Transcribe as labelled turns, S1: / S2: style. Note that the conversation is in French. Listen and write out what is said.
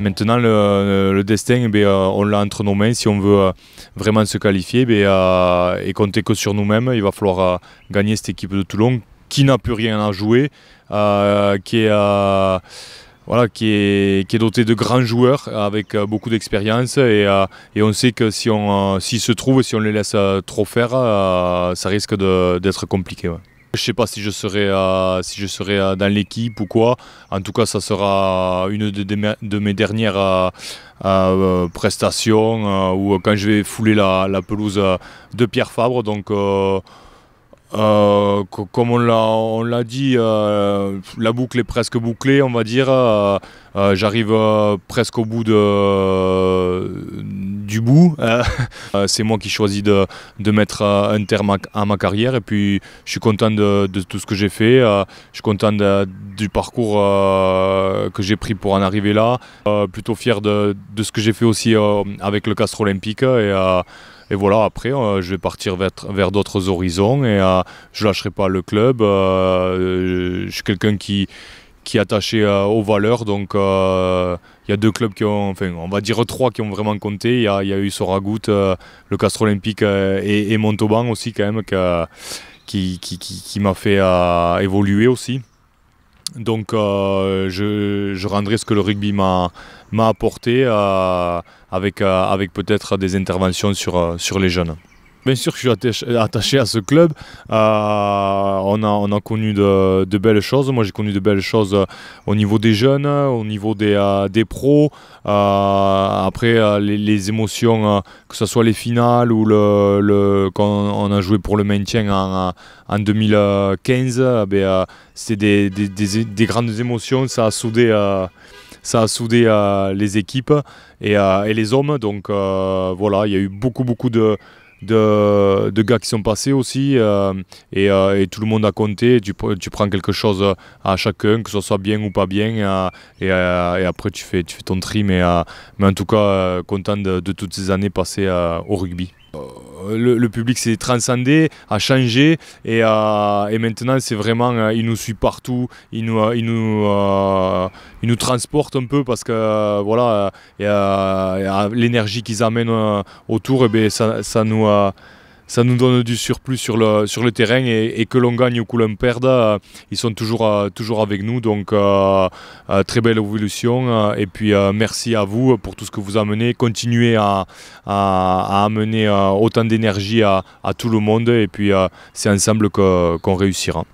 S1: Maintenant, le, euh, destin, eh ben, euh, on l'a entre nos mains. Si on veut euh, vraiment se qualifier eh ben, et compter que sur nous-mêmes, il va falloir gagner cette équipe de Toulon qui n'a plus rien à jouer, qui est... à voilà, qui est, doté de grands joueurs avec euh, beaucoup d'expérience euh, et, on sait que si on euh, s'ils se trouve, si on les laisse trop faire, ça risque d'être compliqué. Je ne sais pas si je serai, si je serai dans l'équipe ou quoi. En tout cas, ça sera une de, mes dernières prestations ou quand je vais fouler la, la pelouse de Pierre Fabre. Donc, euh, comme on l'a dit, euh, la boucle est presque bouclée, on va dire. Euh, j'arrive presque au bout du bout. Hein. C'est moi qui choisis de, mettre un terme à, ma carrière. Et puis, je suis content de, tout ce que j'ai fait. je suis content du parcours que j'ai pris pour en arriver là. plutôt fier de, ce que j'ai fait aussi avec le Castre Olympique. Et, et voilà, après, euh, je vais partir vers, vers d'autres horizons et euh, je lâcherai pas le club. Euh, je suis quelqu'un qui, qui est attaché aux valeurs. Donc il y a deux clubs qui ont, enfin on va dire trois qui ont vraiment compté. Il y a, eu Soragout, le Castre Olympique et, Montauban aussi quand même qui, qui, qui m'a fait évoluer aussi. Donc euh, je, rendrai ce que le rugby m'a apporté euh, euh, avec, peut-être des interventions sur les jeunes. Bien sûr que je suis attaché, à ce club. Euh, on, a, on, a, connu de, belles choses. Moi, j'ai connu de belles choses euh, au niveau des jeunes, euh, au niveau des, des pros. après, les, émotions, que ce soit les finales ou le, quand on a joué pour le maintien en, en 2015, ben, c'était des, des, grandes émotions. Ça a soudé ça a soudé les équipes et, et, les hommes. Donc voilà, il y a eu beaucoup beaucoup de, de, gars qui sont passés aussi euh, euh, et, tout le monde a compté. Tu, prends quelque chose à chacun, que ce soit bien ou pas bien, euh, et, après tu fais, tu fais ton tri. Mais, mais en tout cas, content de toutes ces années passées au rugby. Euh, le, public s'est transcendé, a changé et, euh, maintenant c'est vraiment, euh, il nous suit partout, il nous, il nous, nous transporte un peu parce que voilà, l'énergie qu'ils amènent autour, et eh ça, ça, nous ça nous donne du surplus sur le, sur le terrain et, que l'on gagne ou que l'on perde, euh, ils sont toujours, euh, toujours avec nous. Donc, euh, très belle évolution. Et puis, merci à vous pour tout ce que vous amenez. Continuez à, amener autant d'énergie à, tout le monde. Et puis, c'est ensemble qu'on réussira.